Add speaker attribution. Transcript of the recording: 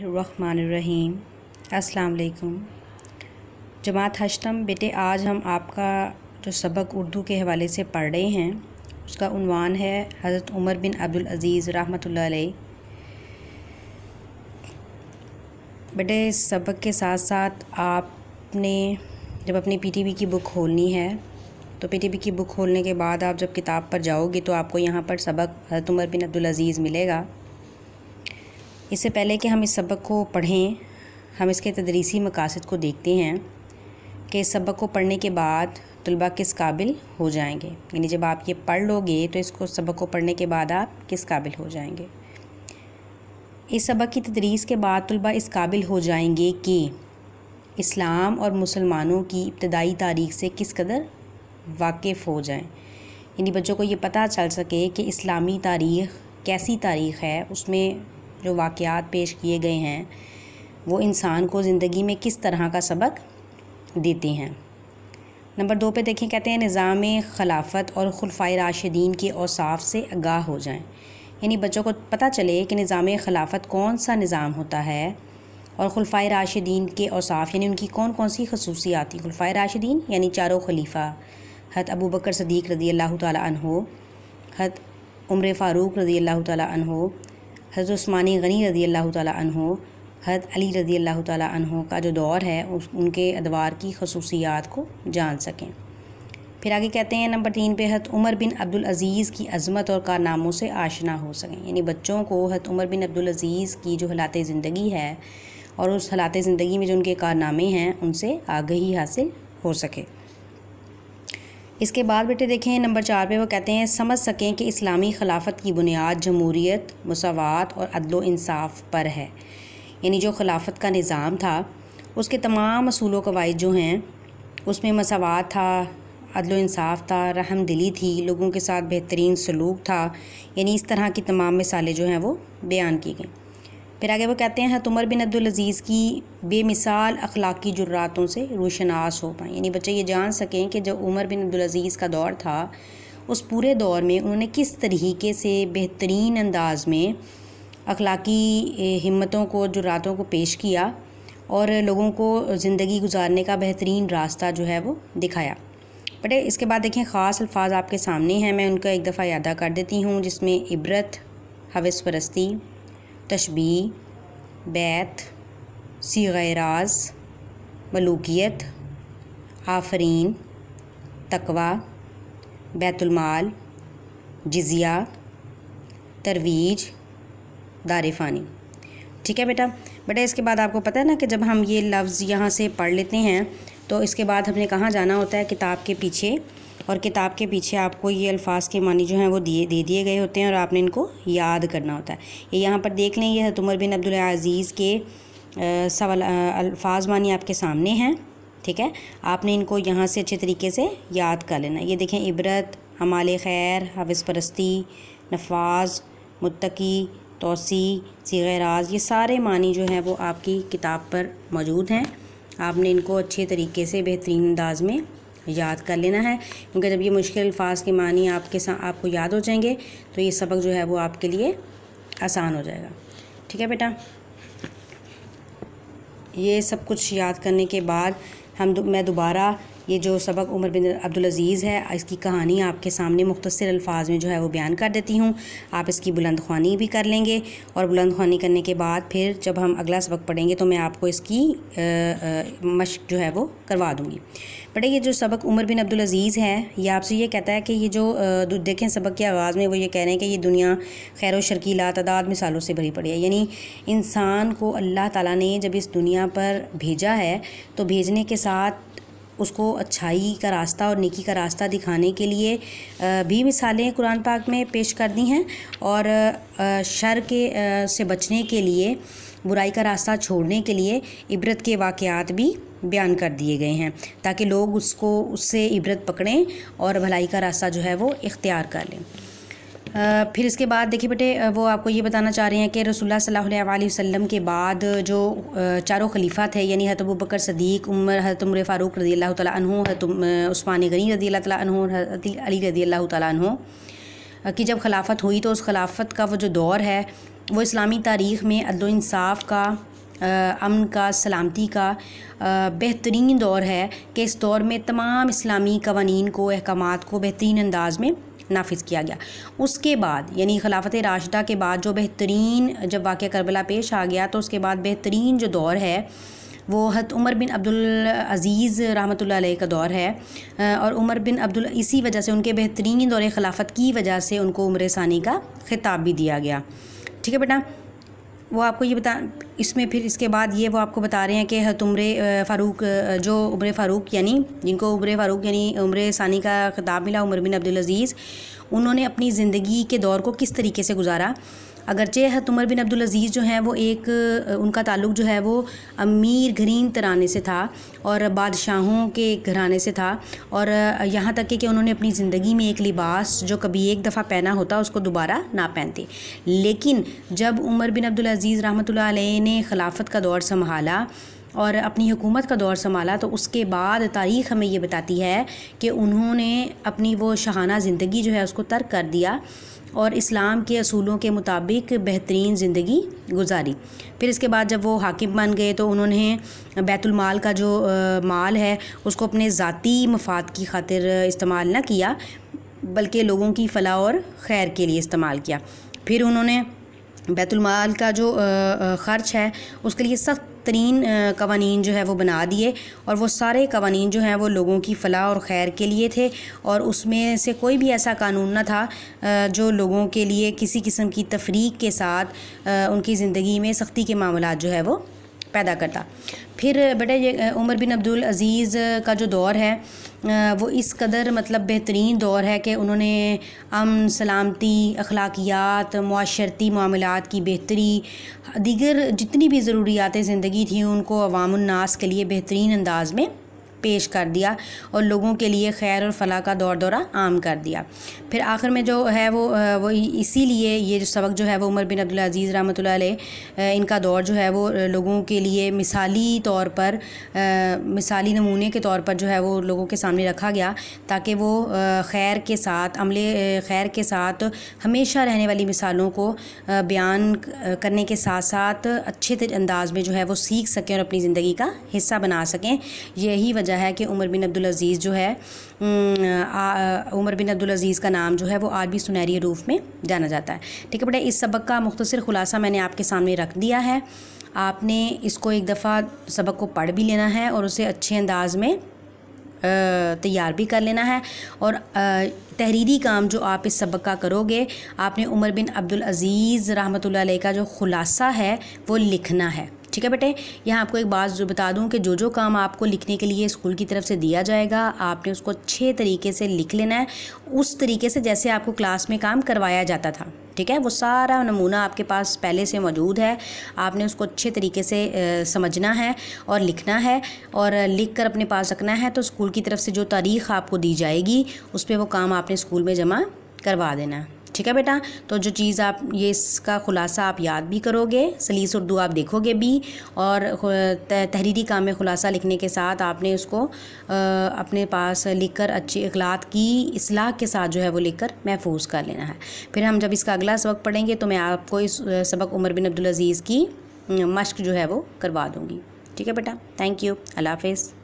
Speaker 1: बिस्मिल्लाहिर्रहमानिर्रहीम अस्सलाम जमात हशतम बेटे आज हम आपका जो सबक उर्दू के हवाले से पढ़ रहे हैं उसका उनवान है हज़रत उमर बिन अब्दुल अज़ीज़ रहमतुल्लाह अलैह बेटे इस सबक के साथ साथ आपने जब अपनी पीटीवी की बुक खोलनी है तो पीटीवी की बुक खोलने के बाद आप जब किताब पर जाओगे तो आपको यहाँ पर सबक हज़रत उमर बिन अब्दुल अज़ीज़ मिलेगा इससे पहले कि हम इस सबक को पढ़ें हम इसके तदरीसी मकासद को देखते हैं कि इस सबक को पढ़ने के बाद तलबा किस काबिल हो जाएंगे यानी जब आप ये पढ़ लोगे तो इसको सबक को पढ़ने के बाद आप किस काबिल हो जाएंगे इस सबक की तदरीस के बाद तलबा इस काबिल हो जाएंगे कि इस्लाम और मुसलमानों की इब्तदाई तारीख से किस कदर वाकिफ़ हो जाएं यानी बच्चों को ये पता चल सके कि इस्लामी तारीख़ कैसी तारीख़ है उसमें जो वाक़ात पेश किए गए हैं वो इंसान को ज़िंदगी में किस तरह का सबक देती हैं नंबर दो पे देखें कहते हैं निज़ाम खिलाफत और खुलफाई राशिदीन के औसाफ से आगाह हो जाएं यानी बच्चों को पता चले कि निज़ाम खिलाफत कौन सा निज़ाम होता है और खुलफाई राशिदीन के औसाफ यानी उनकी कौन कौन सी खसूसियात थी खुलफाई राशिदीन यानी चारों खलीफा हत अबू बकर सदीक रजी अल्लाह तहो हत उम्र फ़ारूक रजी अल्लाह तहो हजर उस्मानी गनी रज़ी अल्लाह तहों हज़रत अली रज़ी अल्लाह तहों का जो दौर है उस उनके अदवार की खसूसियात को जान सकें फिर आगे कहते हैं नंबर तीन पे हत उमर बिन अब्दुल अज़ीज़ की अज़मत और कारनामों से आशना हो सकें यानी बच्चों को हत उमर बिन अब्दुल अज़ीज़ की जो हलात ज़िंदगी है और उस हलात ज़िंदगी में जो उनके कारनामे हैं उनसे आगही हासिल हो सके इसके बाद बेटे देखें नंबर चार पे वो कहते हैं समझ सकें कि इस्लामी खिलाफत की बुनियाद जमहूरीत मसावत और अदल इंसाफ पर है यानी जो खिलाफत का निज़ाम था उसके तमाम असूलों कवायद जो हैं उसमें मसावत था अदल इंसाफ था रहम दिली थी लोगों के साथ बेहतरीन सलूक था यानी इस तरह की तमाम मिसालें जो हैं वो बयान की गई फिर आगे वो कहते हैं तुमर बिन अब्दुलज़ीज़ की बेमिसाल अखलाकी जुर्रातों से रोशनास हो पाएँ यानी बच्चे ये जान सकें कि जब उमर बिन अब्दुलज़ीज़ का दौर था उस पूरे दौर में उन्होंने किस तरीके से बेहतरीन अंदाज में अखलाकी हिम्मतों को जुर्रातों को पेश किया और लोगों को ज़िंदगी गुजारने का बेहतरीन रास्ता जो है वो दिखाया बटे इसके बाद देखें ख़ास अल्फाज आपके सामने हैं मैं उनका एक दफ़ा यादा कर देती हूँ जिसमें इबरत हवस परस्ती तशबी बैत सीगराज मलूकियत आफरीन तकवा बैतुलमाल जजिया तरवीज दारिफ़ानी ठीक है बेटा बेटा इसके बाद आपको पता है ना कि जब हम ये लफ्ज़ यहाँ से पढ़ लेते हैं तो इसके बाद हमने कहाँ जाना होता है किताब के पीछे और किताब के पीछे आपको ये अल्फाज के मानी जो हैं वो दिए दे दिए गए होते हैं और आपने इनको याद करना होता है ये यहाँ पर देख लें ये हतुमर बिन अब्दुल अज़ीज़ के सवाल अल्फाज मानी आपके सामने हैं ठीक है आपने इनको यहाँ से अच्छे तरीके से याद कर लेना ये देखें इबरत हमाल खैर हवस परस्ती नफाज मुतकी तोसी सिगराज ये सारे मानी जो हैं वो आपकी किताब पर मौजूद हैं आपने इनको अच्छे तरीके से बेहतरीन अंदाज में याद कर लेना है क्योंकि जब ये मुश्किल अल्फाज के मानी आपके साथ आपको याद हो जाएंगे तो ये सबक जो है वो आपके लिए आसान हो जाएगा ठीक है बेटा ये सब कुछ याद करने के बाद हम मैं दोबारा ये जो सबक उमर बिन अब्दुलज़ीज़ है इसकी कहानी आपके सामने मुख्तर अल्फाज में जो है वो बयान कर देती हूँ आप इसकी बुलंद खानी भी कर लेंगे और बुलंद खानी करने के बाद फिर जब हम अगला सबक पढ़ेंगे तो मैं आपको इसकी मश्क जो है वो करवा दूँगी बड़े ये जो सबक उमर बिन अब्दुलज़ीज़ है ये आपसे ये कहता है कि ये जो देखें सबक की आवाज़ में वो ये कह रहे हैं कि ये दुनिया खैर शर्की लातदाद मिसालों से भरी पड़ी है यानी इंसान को अल्लाह ताला ने जब इस दुनिया पर भेजा है तो भेजने के साथ उसको अच्छाई का रास्ता और निकी का रास्ता दिखाने के लिए भी मिसालें कुरान पाक में पेश कर दी हैं और शर के से बचने के लिए बुराई का रास्ता छोड़ने के लिए इबरत के वाक़ात भी बयान कर दिए गए हैं ताकि लोग उसको उससे इबरत पकड़ें और भलाई का रास्ता जो है वो इख्तियार कर लें फिर इसके बाद देखिए बेटे वो आपको ये बताना चाह रहे हैं कि रसोल्ला सल्लल्लाहु अलैहि वसल्लम के बाद जो चारों खलीफा थे यानी हत अबू बकर सदीक उमर हत उमर फ़ारूक रजी अल्लाह तु उस्मान गनी रजी अल्लाह तु हत अली रदी अल्लाह तु कि जब खिलाफत हुई तो उस खिलाफत का वो जो दौर है वो इस्लामी तारीख़ में अदोानसाफ़ का अमन का सलामती का बेहतरीन दौर है कि इस दौर में तमाम इस्लामी कवानीन को अहकाम को बेहतरीन अंदाज में नाफिज किया गया उसके बाद यानी खिलाफत राशदा के बाद जो बेहतरीन जब वाक़ करबला पेश आ गया तो उसके बाद बेहतरीन जो दौर है वो हत उमर बिन अब्दुल अज़ीज़ रहमत का दौर है और उमर बिन अब्दुल इसी वजह से उनके बेहतरीन दौर खिलाफत की वजह से उनको उम्र सानी का खिताब भी दिया गया ठीक है बेटा वो आपको ये बता इसमें फिर इसके बाद ये वो आपको बता रहे हैं कि उम्र फ़ारूक जो उम्र फ़ारूक यानी जिनको उम्र फ़ारूक यानी उम्र सानी का खिताब मिला उमर बिन अब्दुल अज़ीज़ उन्होंने अपनी ज़िंदगी के दौर को किस तरीके से गुजारा अगरचे तुमर बिन अब्दुल अज़ीज़ जो हैं वो एक उनका ताल्लुक जो है वो अमीर घरीन तराने से था और बादशाहों के घराने से था और यहाँ तक कि उन्होंने अपनी ज़िंदगी में एक लिबास जो कभी एक दफ़ा पहना होता उसको दोबारा ना पहनते लेकिन जब उमर बिन अब्दुल अज़ीज़ रहमत ने खिलाफत का दौर संभाला और अपनी हुकूमत का दौर संभाला तो उसके बाद तारीख़ हमें ये बताती है कि उन्होंने अपनी वो शहाना ज़िंदगी जो है उसको तर्क कर दिया और इस्लाम के असूलों के मुताबिक बेहतरीन ज़िंदगी गुजारी फिर इसके बाद जब वो हाकिम बन गए तो उन्होंने बैतुलमाल का जो आ, माल है उसको अपने ज़ाती मफाद की खातिर इस्तेमाल न किया बल्कि लोगों की फ़लाह और खैर के लिए इस्तेमाल किया फिर उन्होंने बैतुलमाल का जो ख़र्च है उसके लिए सख्त तरीन कवानीन जो है वो बना दिए और वो सारे कवानी जो हैं वो लोगों की फ़लाह और खैर के लिए थे और उसमें से कोई भी ऐसा कानून ना था जो लोगों के लिए किसी किस्म की तफरीक के साथ उनकी ज़िंदगी में सख्ती के मामला जो है वो पैदा करता फिर बेटे ये उमर बिन अब्दुल अज़ीज़ का जो दौर है वो इस कदर मतलब बेहतरीन दौर है कि उन्होंने अमन सलामती अखलाकियात माशरती मामलों की बेहतरी दीगर जितनी भी ज़रूरियात ज़िंदगी थी उनको अवामनास के लिए बेहतरीन अंदाज में पेश कर दिया और लोगों के लिए खैर और फलाह का दौर दौरा आम कर दिया फिर आखिर में जो है वो वो इसीलिए ये जो सबक जो है वो उमर बिन अब्दुल अजीज़ रहमत इनका दौर जो है वो लोगों के लिए मिसाली तौर पर मिसाली नमूने के तौर पर जो है वो लोगों के सामने रखा गया ताकि वो खैर के साथ अमले खैर के साथ हमेशा रहने वाली मिसालों को बयान करने के साथ साथ अच्छे अंदाज में जो है वो सीख सकें और अपनी ज़िंदगी का हिस्सा बना सकें यही वजह वजह है कि उमर बिन अब्दुलज़ीज़ जो है उमर बिन अब्दुलज़ीज़ का नाम जो है वो आज भी सुनहरी रूफ में जाना जाता है ठीक है बेटा इस सबक का मुख्तर ख़ुलासा मैंने आपके सामने रख दिया है आपने इसको एक दफ़ा सबक को पढ़ भी लेना है और उसे अच्छे अंदाज में तैयार भी कर लेना है और तहरीरी काम जो आप इस सबक का करोगे आपने उमर बिन अब्दुल अज़ीज़ रहमतुल्लाह का जो ख़ुलासा है वो लिखना है ठीक है बेटे यहाँ आपको एक बात जो बता दूँ कि जो जो काम आपको लिखने के लिए स्कूल की तरफ से दिया जाएगा आपने उसको अच्छे तरीके से लिख लेना है उस तरीके से जैसे आपको क्लास में काम करवाया जाता था ठीक है वो सारा नमूना आपके पास पहले से मौजूद है आपने उसको अच्छे तरीके से समझना है और लिखना है और लिख कर अपने पास रखना है तो स्कूल की तरफ से जो तारीख आपको दी जाएगी उस पर वो काम आपने स्कूल में जमा करवा देना है ठीक है बेटा तो जो चीज़ आप ये इसका ख़ुलासा आप याद भी करोगे सलीस उर्दू आप देखोगे भी और तहरीरी काम में ख़ुलासा लिखने के साथ आपने उसको अपने पास लिख कर अच्छी अखलात की असलाह के साथ जो है वो लिख कर महफूज कर लेना है फिर हम जब इसका अगला सबक पढ़ेंगे तो मैं आपको इस सबक उमर बिन अब्दुल अज़ीज़ की मश्क जो है वो करवा दूँगी ठीक है बेटा थैंक यू अल्लाह हाफिज़